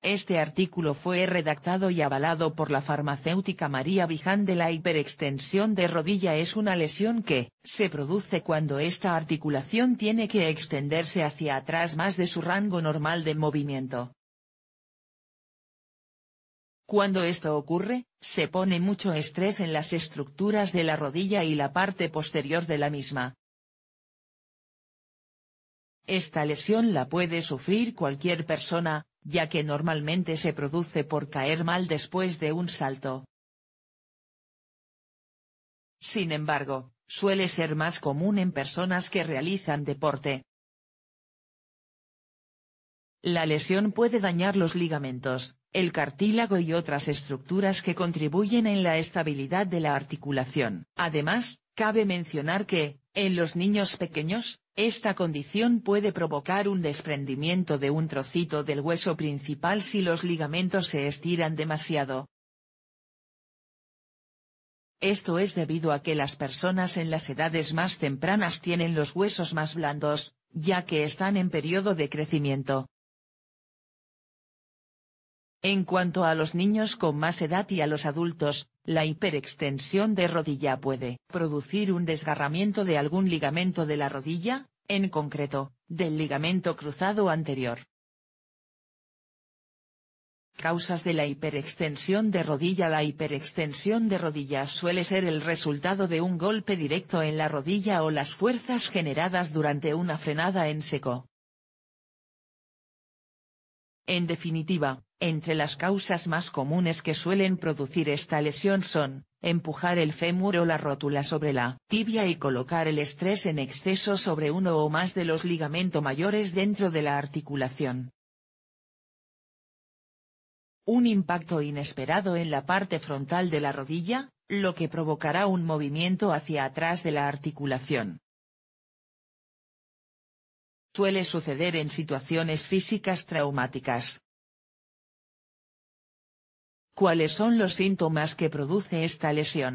Este artículo fue redactado y avalado por la farmacéutica María Viján de la hiperextensión de rodilla es una lesión que, se produce cuando esta articulación tiene que extenderse hacia atrás más de su rango normal de movimiento. Cuando esto ocurre, se pone mucho estrés en las estructuras de la rodilla y la parte posterior de la misma. Esta lesión la puede sufrir cualquier persona, ya que normalmente se produce por caer mal después de un salto. Sin embargo, suele ser más común en personas que realizan deporte. La lesión puede dañar los ligamentos, el cartílago y otras estructuras que contribuyen en la estabilidad de la articulación. Además, cabe mencionar que, en los niños pequeños, esta condición puede provocar un desprendimiento de un trocito del hueso principal si los ligamentos se estiran demasiado. Esto es debido a que las personas en las edades más tempranas tienen los huesos más blandos, ya que están en periodo de crecimiento. En cuanto a los niños con más edad y a los adultos, la hiperextensión de rodilla puede producir un desgarramiento de algún ligamento de la rodilla, en concreto, del ligamento cruzado anterior. Causas de la hiperextensión de rodilla La hiperextensión de rodilla suele ser el resultado de un golpe directo en la rodilla o las fuerzas generadas durante una frenada en seco. En definitiva, entre las causas más comunes que suelen producir esta lesión son, Empujar el fémur o la rótula sobre la tibia y colocar el estrés en exceso sobre uno o más de los ligamentos mayores dentro de la articulación. Un impacto inesperado en la parte frontal de la rodilla, lo que provocará un movimiento hacia atrás de la articulación. Suele suceder en situaciones físicas traumáticas, ¿Cuáles son los síntomas que produce esta lesión?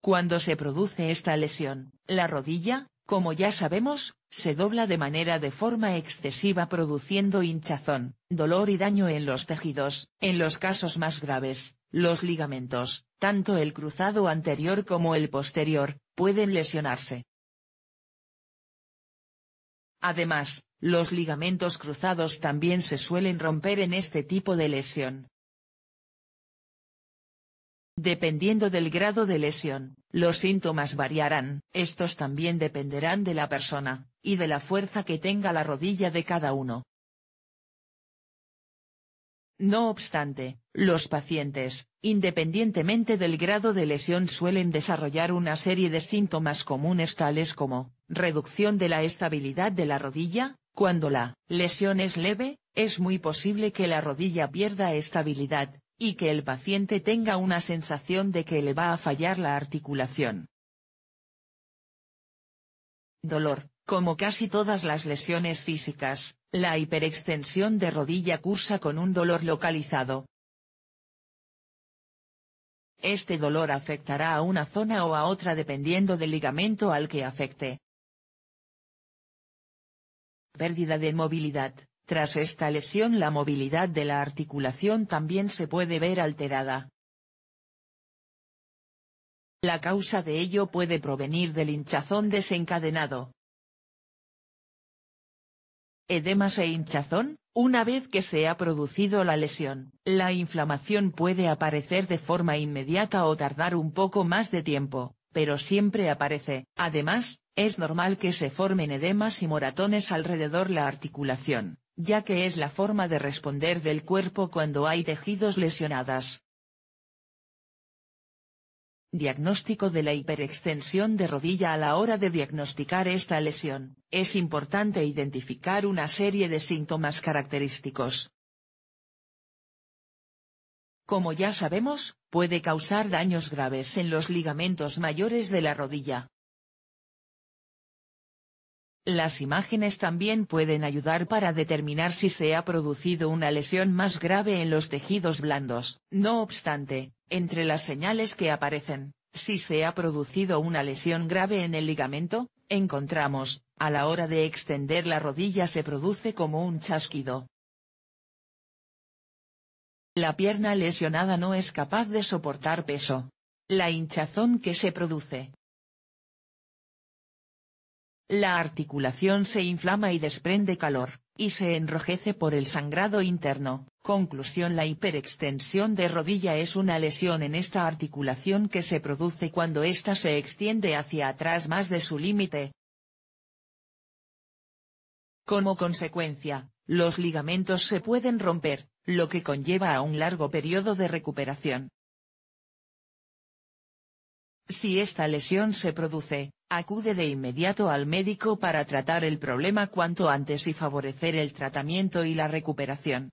Cuando se produce esta lesión, la rodilla, como ya sabemos, se dobla de manera de forma excesiva produciendo hinchazón, dolor y daño en los tejidos, en los casos más graves, los ligamentos, tanto el cruzado anterior como el posterior, pueden lesionarse. Además, los ligamentos cruzados también se suelen romper en este tipo de lesión. Dependiendo del grado de lesión, los síntomas variarán. Estos también dependerán de la persona, y de la fuerza que tenga la rodilla de cada uno. No obstante, los pacientes, independientemente del grado de lesión suelen desarrollar una serie de síntomas comunes tales como, reducción de la estabilidad de la rodilla, cuando la lesión es leve, es muy posible que la rodilla pierda estabilidad, y que el paciente tenga una sensación de que le va a fallar la articulación. Dolor, como casi todas las lesiones físicas, la hiperextensión de rodilla cursa con un dolor localizado. Este dolor afectará a una zona o a otra dependiendo del ligamento al que afecte. Pérdida de movilidad, tras esta lesión la movilidad de la articulación también se puede ver alterada. La causa de ello puede provenir del hinchazón desencadenado. Edemas e hinchazón, una vez que se ha producido la lesión, la inflamación puede aparecer de forma inmediata o tardar un poco más de tiempo, pero siempre aparece. Además, es normal que se formen edemas y moratones alrededor la articulación, ya que es la forma de responder del cuerpo cuando hay tejidos lesionadas. Diagnóstico de la hiperextensión de rodilla A la hora de diagnosticar esta lesión, es importante identificar una serie de síntomas característicos. Como ya sabemos, puede causar daños graves en los ligamentos mayores de la rodilla, las imágenes también pueden ayudar para determinar si se ha producido una lesión más grave en los tejidos blandos. No obstante, entre las señales que aparecen, si se ha producido una lesión grave en el ligamento, encontramos, a la hora de extender la rodilla se produce como un chasquido. La pierna lesionada no es capaz de soportar peso. La hinchazón que se produce, la articulación se inflama y desprende calor, y se enrojece por el sangrado interno. Conclusión La hiperextensión de rodilla es una lesión en esta articulación que se produce cuando ésta se extiende hacia atrás más de su límite. Como consecuencia, los ligamentos se pueden romper, lo que conlleva a un largo periodo de recuperación. Si esta lesión se produce, acude de inmediato al médico para tratar el problema cuanto antes y favorecer el tratamiento y la recuperación.